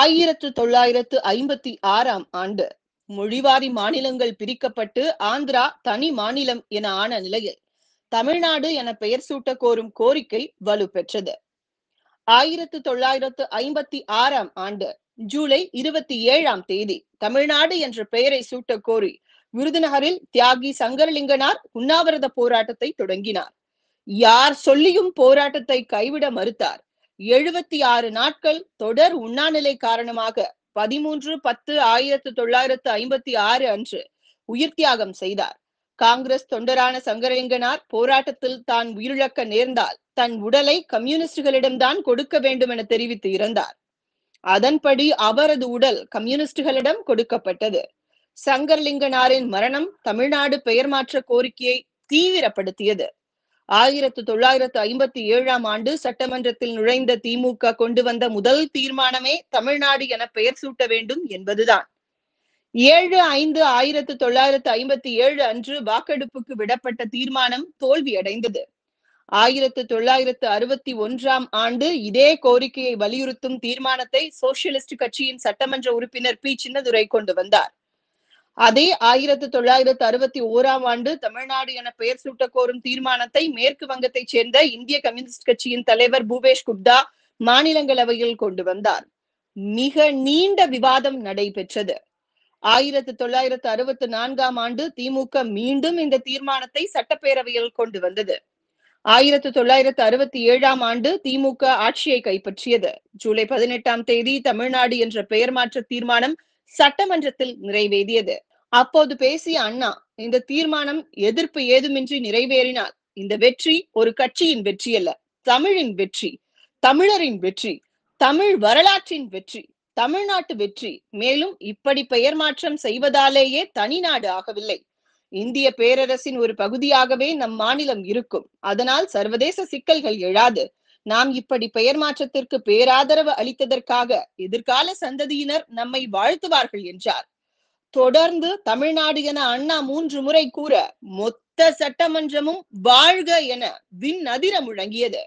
ஆயிரத்து தொள்ளாயிரத்து ஐம்பத்தி ஆறாம் ஆண்டு மொழிவாரி மாநிலங்கள் பிரிக்கப்பட்டு ஆந்திரா தனி மாநிலம் என ஆன நிலையில் தமிழ்நாடு என பெயர் சூட்ட கோரும் கோரிக்கை வலுப்பெற்றது ஆயிரத்து தொள்ளாயிரத்து ஐம்பத்தி ஆறாம் ஆண்டு ஜூலை இருபத்தி ஏழாம் தேதி தமிழ்நாடு என்ற பெயரை சூட்ட கோரி விருதுநகரில் தியாகி சங்கரலிங்கனார் உண்ணாவிரத போராட்டத்தை தொடங்கினார் யார் சொல்லியும் போராட்டத்தை கைவிட மறுத்தார் எழுபத்தி ஆறு நாட்கள் தொடர் உண்ணாநிலை காரணமாக பதிமூன்று பத்து ஆயிரத்து தொள்ளாயிரத்து ஐம்பத்தி ஆறு அன்று உயிர்த்தியாகம் செய்தார் காங்கிரஸ் தொண்டரான சங்கரலிங்கனார் போராட்டத்தில் தான் உயிரிழக்க நேர்ந்தால் தன் உடலை கம்யூனிஸ்டுகளிடம்தான் கொடுக்க வேண்டும் என தெரிவித்து இருந்தார் அதன்படி அவரது உடல் கம்யூனிஸ்டுகளிடம் கொடுக்கப்பட்டது சங்கர்லிங்கனாரின் மரணம் தமிழ்நாடு பெயர் மாற்ற கோரிக்கையை தீவிரப்படுத்தியது ஆயிரத்து தொள்ளாயிரத்து ஐம்பத்தி ஏழாம் ஆண்டு சட்டமன்றத்தில் நுழைந்த திமுக கொண்டு வந்த முதல் தீர்மானமே தமிழ்நாடு என பெயர் சூட்ட வேண்டும் என்பதுதான் ஏழு ஐந்து ஆயிரத்து தொள்ளாயிரத்து ஐம்பத்தி ஏழு அன்று வாக்கெடுப்புக்கு விடப்பட்ட தீர்மானம் தோல்வியடைந்தது ஆயிரத்து தொள்ளாயிரத்து அறுபத்தி ஒன்றாம் ஆண்டு இதே கோரிக்கையை வலியுறுத்தும் தீர்மானத்தை சோசியலிஸ்ட் கட்சியின் சட்டமன்ற உறுப்பினர் பி சின்னதுரை கொண்டு வந்தார் அதே ஆயிரத்தி தொள்ளாயிரத்தி அறுபத்தி ஓராம் ஆண்டு தமிழ்நாடு என பெயர் சூட்ட கோரும் தீர்மானத்தை மேற்கு வங்கத்தைச் சேர்ந்த இந்திய கம்யூனிஸ்ட் கட்சியின் தலைவர் பூபேஷ் குப்தா மாநிலங்களவையில் கொண்டு வந்தார் மிக நீண்ட விவாதம் நடைபெற்றது ஆயிரத்தி தொள்ளாயிரத்தி அறுபத்தி நான்காம் ஆண்டு திமுக மீண்டும் இந்த தீர்மானத்தை சட்டப்பேரவையில் கொண்டு வந்தது ஆயிரத்தி தொள்ளாயிரத்தி அறுபத்தி ஏழாம் ஆண்டு திமுக ஆட்சியை கைப்பற்றியது ஜூலை பதினெட்டாம் தேதி தமிழ்நாடு என்ற பெயர் மாற்ற தீர்மானம் சட்டமன்றத்தில் நிறைவேறியது அப்போது பேசிய அண்ணா இந்த தீர்மானம் எதிர்ப்பு ஏதுமின்றி நிறைவேறினால் இந்த வெற்றி ஒரு கட்சியின் வெற்றி அல்ல தமிழின் வெற்றி தமிழரின் வெற்றி தமிழ் வரலாற்றின் வெற்றி தமிழ்நாட்டு வெற்றி மேலும் இப்படி பெயர் மாற்றம் செய்வதாலேயே தனிநாடு ஆகவில்லை இந்திய பேரரசின் ஒரு பகுதியாகவே நம் மாநிலம் இருக்கும் அதனால் சர்வதேச சிக்கல்கள் எழாது நாம் இப்படி பெயர் மாற்றத்திற்கு பேராதரவு அளித்ததற்காக எதிர்கால சந்ததியினர் நம்மை வாழ்த்துவார்கள் என்றார் தொடர்ந்து தமிழ்நாடு என அண்ணா மூன்று முறை கூற மொத்த சட்டமன்றமும் வாழ்க என விண் அதிர முழங்கியது